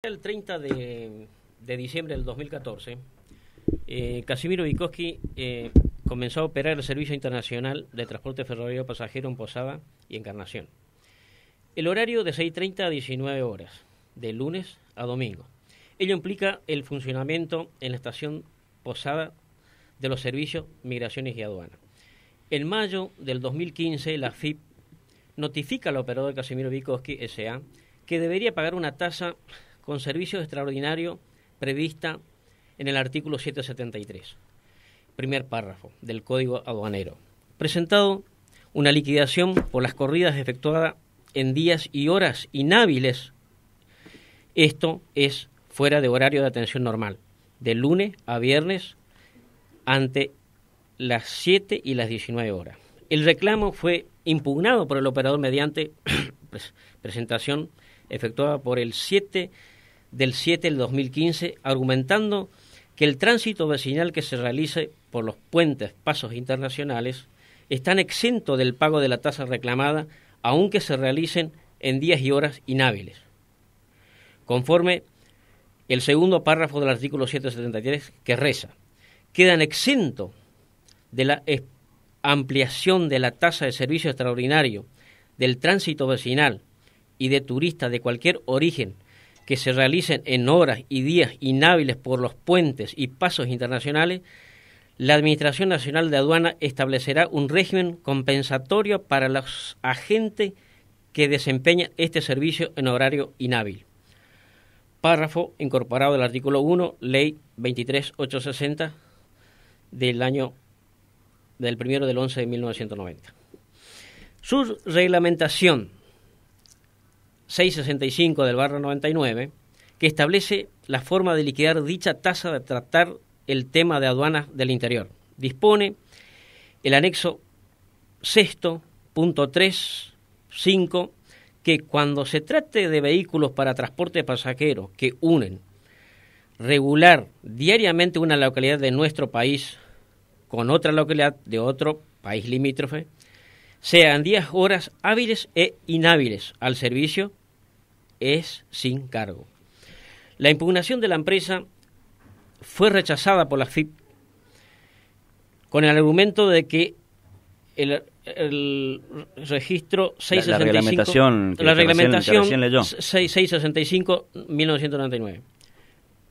El 30 de, diciembre del 2014, eh, Casimiro Vikoski eh, comenzó a operar el Servicio Internacional de Transporte Ferroviario Pasajero en Posada y Encarnación. El horario de 6.30 a 19 horas, de lunes a domingo. Ello implica el funcionamiento en la estación Posada de los servicios Migraciones y Aduanas. En mayo del 2015, la FIP notifica al operador Casimiro Vikoski S.A. que debería pagar una tasa con servicio extraordinario prevista en el artículo 773, primer párrafo del Código Aduanero. Presentado una liquidación por las corridas efectuada en días y horas inhábiles. Esto es fuera de horario de atención normal, de lunes a viernes ante las 7 y las 19 horas. El reclamo fue impugnado por el operador mediante presentación efectuada por el 7 del 7 del 2015, argumentando que el tránsito vecinal que se realice por los puentes, pasos internacionales, están exento del pago de la tasa reclamada, aunque se realicen en días y horas inhábiles. Conforme el segundo párrafo del artículo 773 que reza, quedan exentos de la ampliación de la tasa de servicio extraordinario del tránsito vecinal y de turistas de cualquier origen que se realicen en horas y días inhábiles por los puentes y pasos internacionales, la Administración Nacional de Aduana establecerá un régimen compensatorio para los agentes que desempeñan este servicio en horario inhábil. Párrafo incorporado al artículo 1, Ley 23860 del año del 1 del 11 de 1990. Su reglamentación 665 del barrio 99, que establece la forma de liquidar dicha tasa de tratar el tema de aduanas del interior. Dispone el anexo sexto, punto tres cinco que cuando se trate de vehículos para transporte de pasajeros que unen regular diariamente una localidad de nuestro país con otra localidad de otro país limítrofe, sean días, horas hábiles e inhábiles al servicio, es sin cargo. La impugnación de la empresa fue rechazada por la FIP con el argumento de que el, registro 665... La, reglamentación, 665 1999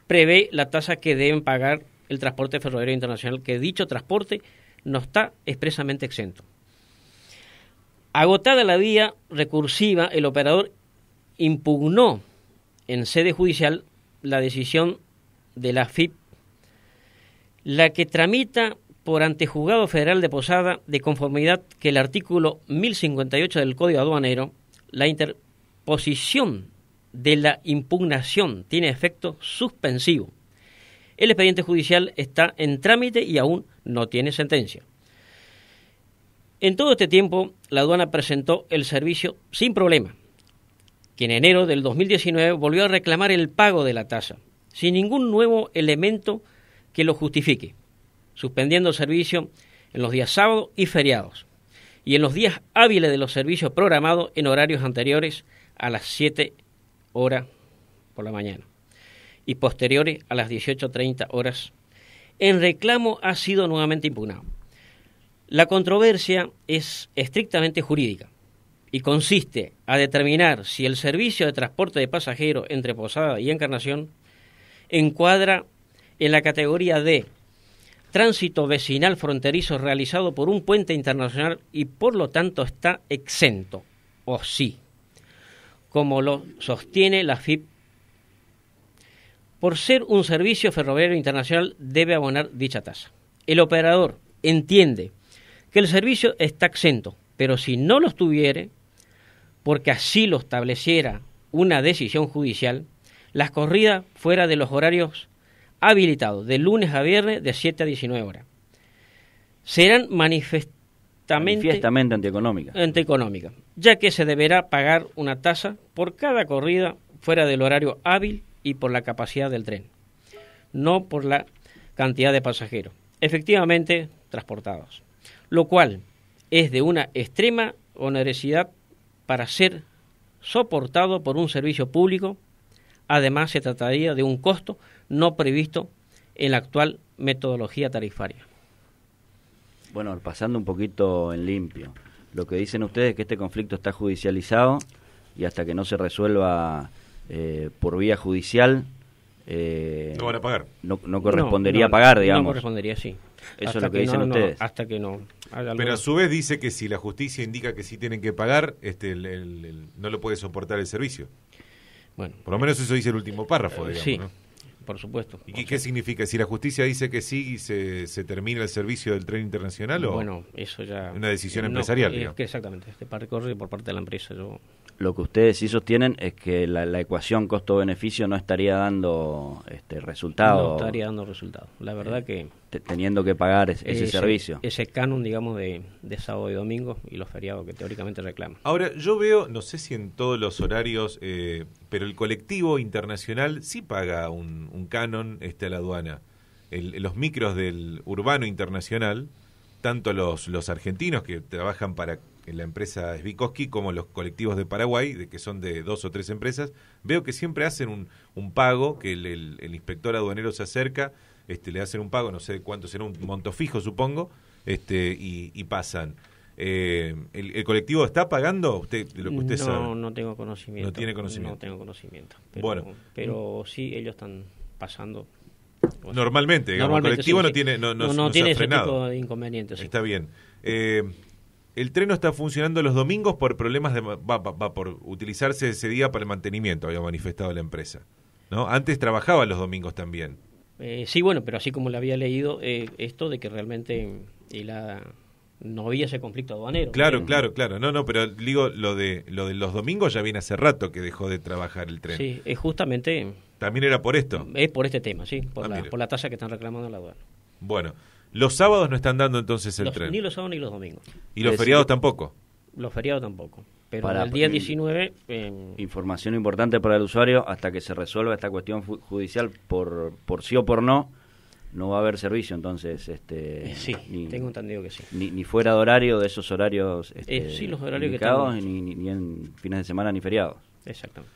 prevé la tasa que deben pagar el transporte ferroviario internacional, que dicho transporte no está expresamente exento. Agotada la vía recursiva, el operador impugnó en sede judicial la decisión de la FIP, la que tramita por antejuzgado federal de Posada de conformidad que el artículo 1058 del Código Aduanero, la interposición de la impugnación tiene efecto suspensivo. El expediente judicial está en trámite y aún no tiene sentencia. En todo este tiempo, la aduana presentó el servicio sin problema, que en enero del 2019 volvió a reclamar el pago de la tasa, sin ningún nuevo elemento que lo justifique, suspendiendo el servicio en los días sábados y feriados, y en los días hábiles de los servicios programados en horarios anteriores a las 7 horas por la mañana y posteriores a las 18.30 horas, en reclamo ha sido nuevamente impugnado. La controversia es estrictamente jurídica y consiste a determinar si el servicio de transporte de pasajeros entre Posada y Encarnación encuadra en la categoría de tránsito vecinal fronterizo realizado por un puente internacional y por lo tanto está exento, o sí, como lo sostiene la FIP. Por ser un servicio ferroviario internacional debe abonar dicha tasa. El operador entiende el servicio está exento, pero si no lo estuviere, porque así lo estableciera una decisión judicial, las corridas fuera de los horarios habilitados, de lunes a viernes de 7 a 19 horas, serán manifestamente, manifiestamente antieconómicas, ya que se deberá pagar una tasa por cada corrida fuera del horario hábil y por la capacidad del tren, no por la cantidad de pasajeros efectivamente transportados lo cual es de una extrema onerosidad para ser soportado por un servicio público. Además, se trataría de un costo no previsto en la actual metodología tarifaria. Bueno, pasando un poquito en limpio, lo que dicen ustedes es que este conflicto está judicializado y hasta que no se resuelva eh, por vía judicial... Eh, no van a pagar. No, correspondería pagar, digamos. No correspondería, sí. Eso es lo que dicen ustedes. hasta que no. Pero a su vez dice que si la justicia indica que sí tienen que pagar, este, no lo puede soportar el servicio. Bueno, por lo menos eso dice el último párrafo, digamos. Sí, por supuesto. ¿Y qué significa? Si la justicia dice que sí se, se termina el servicio del tren internacional o bueno, eso ya una decisión eh, empresarial. que exactamente, este por parte de la empresa. Yo lo que ustedes sí sostienen es que la, ecuación costo-beneficio no estaría dando este resultado. No estaría dando resultado. La verdad eh, que... Teniendo que pagar ese, servicio. Ese canon, digamos, de, sábado y domingo y los feriados que teóricamente reclaman. Ahora, yo veo, no sé si en todos los horarios, eh, pero el colectivo internacional sí paga un, canon este, a la aduana. los micros del urbano internacional, tanto los, los argentinos que trabajan para en la empresa Zvikowski, como los colectivos de Paraguay, de que son de dos o tres empresas, veo que siempre hacen un, pago, que el, inspector aduanero se acerca, este, le hacen un pago, no sé cuánto será, un monto fijo supongo, este, y, pasan. Eh, ¿el, colectivo está pagando? Usted, lo que usted no, no tengo conocimiento. No tiene conocimiento. No tengo conocimiento. bueno. Pero sí, ellos están pasando. normalmente, digamos, el colectivo no tiene, no, no, tiene tipo de inconvenientes. Está bien. Eh, el tren no está funcionando los domingos por problemas de... Va, por utilizarse ese día para el mantenimiento, había manifestado la empresa. ¿no? Antes trabajaba los domingos también. Eh, sí, bueno, pero así como le había leído, eh, esto de que realmente eh, no había ese conflicto aduanero. Claro, claro, claro. No, no, pero digo, lo de, lo de los domingos ya viene hace rato que dejó de trabajar el tren. Sí, es justamente... También era por esto. Es por este tema, sí, por, ah, la, tasa que están reclamando la aduana. Bueno. Los sábados no están dando entonces el tren. Ni los sábados ni los domingos. ¿Y los feriados tampoco? Los feriados tampoco. Pero para, el día 19... Eh, información importante para el usuario, hasta que se resuelva esta cuestión judicial por, por sí o por no, no va a haber servicio, entonces... este eh, Sí, tengo entendido que sí. Ni, fuera de horario, de esos horarios... Eh, este, sí, los horarios que ni, ni en fines de semana ni feriados. Exactamente.